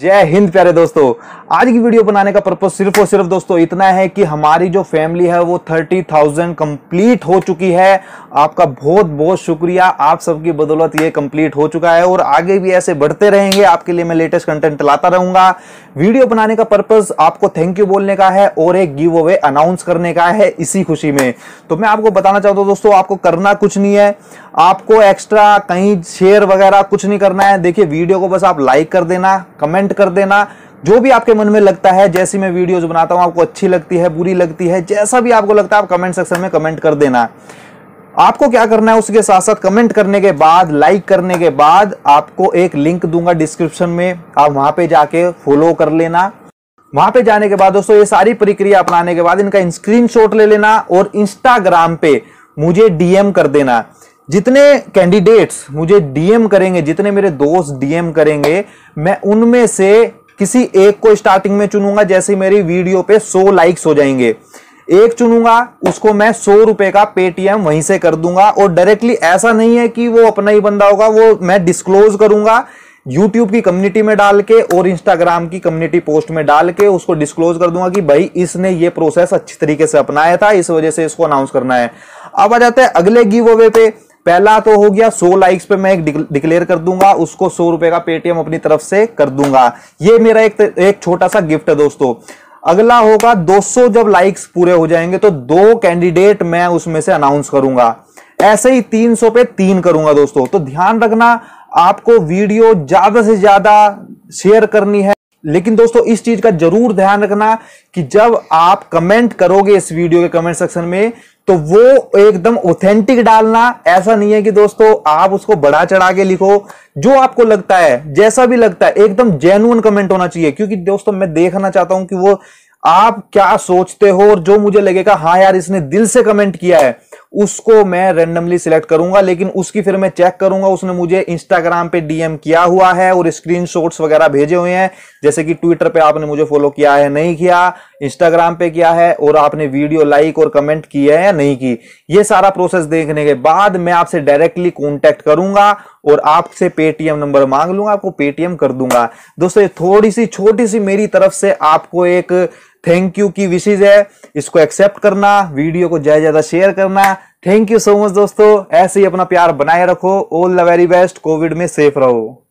जय हिंद प्यारे दोस्तों आज की वीडियो बनाने का पर्पज सिर्फ और सिर्फ दोस्तों इतना है कि हमारी जो फैमिली है वो थर्टी थाउजेंड कम्प्लीट हो चुकी है आपका बहुत बहुत शुक्रिया आप सबकी बदौलत ये कंप्लीट हो चुका है और आगे भी ऐसे बढ़ते रहेंगे आपके लिए मैं लेटेस्ट कंटेंट लाता रहूंगा वीडियो बनाने का पर्पज आपको थैंक यू बोलने का है और एक गिव अवे अनाउंस करने का है इसी खुशी में तो मैं आपको बताना चाहता हूँ दोस्तों आपको करना कुछ नहीं है आपको एक्स्ट्रा कहीं शेयर वगैरह कुछ नहीं करना है देखिए वीडियो को बस आप लाइक कर देना कमेंट कर देना जो भी आपके मन में लगता है जैसी मैं वीडियोज बनाता हूँ आपको अच्छी लगती है बुरी लगती है जैसा भी आपको लगता है आप कमेंट सेक्शन में कमेंट कर देना आपको क्या करना है उसके साथ साथ कमेंट करने के बाद लाइक करने के बाद आपको एक लिंक दूंगा डिस्क्रिप्शन में आप वहां पे जाके फॉलो कर लेना वहां पे जाने के बाद दोस्तों ये सारी प्रक्रिया अपनाने के बाद इनका स्क्रीनशॉट ले लेना और इंस्टाग्राम पे मुझे डीएम कर देना जितने कैंडिडेट्स मुझे डीएम करेंगे जितने मेरे दोस्त डीएम करेंगे मैं उनमें से किसी एक को स्टार्टिंग में चुनूंगा जैसे मेरी वीडियो पे 100 लाइक्स हो जाएंगे एक चुनूंगा उसको मैं सौ रुपए का पेटीएम वहीं से कर दूंगा और डायरेक्टली ऐसा नहीं है कि वो अपना ही बंदा होगा वो मैं डिस्क्लोज करूंगा यूट्यूब की कम्युनिटी में डाल के और इंस्टाग्राम की कम्युनिटी पोस्ट में डाल के उसको डिस्क्लोज कर दूंगा कि भाई इसने ये प्रोसेस अच्छी तरीके से अपनाया था इस वजह से इसको अनाउंस करना है अब आ जाते हैं अगले गिव अवे पे पहला तो हो गया सो लाइक्स पे मैं एक डिक्लेयर कर दूंगा उसको सौ रुपए का पेटीएम अपनी तरफ से कर दूंगा ये मेरा एक एक छोटा सा गिफ्ट है दोस्तों अगला होगा 200 जब लाइक्स पूरे हो जाएंगे तो दो कैंडिडेट मैं उसमें से अनाउंस करूंगा ऐसे ही 300 पे तीन करूंगा दोस्तों तो ध्यान रखना आपको वीडियो ज्यादा से ज्यादा शेयर करनी है लेकिन दोस्तों इस चीज का जरूर ध्यान रखना कि जब आप कमेंट करोगे इस वीडियो के कमेंट सेक्शन में तो वो एकदम ऑथेंटिक डालना ऐसा नहीं है कि दोस्तों आप उसको बढ़ा चढ़ा के लिखो जो आपको लगता है जैसा भी लगता है एकदम जेन्युन कमेंट होना चाहिए क्योंकि दोस्तों मैं देखना चाहता हूं कि वो आप क्या सोचते हो और जो मुझे लगेगा हाँ यार इसने दिल से कमेंट किया है उसको मैं रेंडमली सिलेक्ट करूंगा लेकिन उसकी फिर मैं चेक करूंगा उसने मुझे इंस्टाग्राम पे डीएम किया हुआ है और स्क्रीन वगैरह भेजे हुए हैं जैसे कि ट्विटर पे आपने मुझे फॉलो किया है नहीं किया इंस्टाग्राम पे किया है और आपने वीडियो लाइक और कमेंट किया है या नहीं की ये सारा प्रोसेस देखने के बाद मैं आपसे डायरेक्टली कॉन्टेक्ट करूंगा और आपसे पेटीएम नंबर मांग लूंगा आपको पेटीएम कर दूंगा दोस्तों थोड़ी सी छोटी सी मेरी तरफ से आपको एक थैंक यू की विशेज है इसको एक्सेप्ट करना वीडियो को ज्यादा ज्यादा शेयर करना थैंक यू सो मच दोस्तों ऐसे ही अपना प्यार बनाए रखो all the very best Covid में सेफ रहो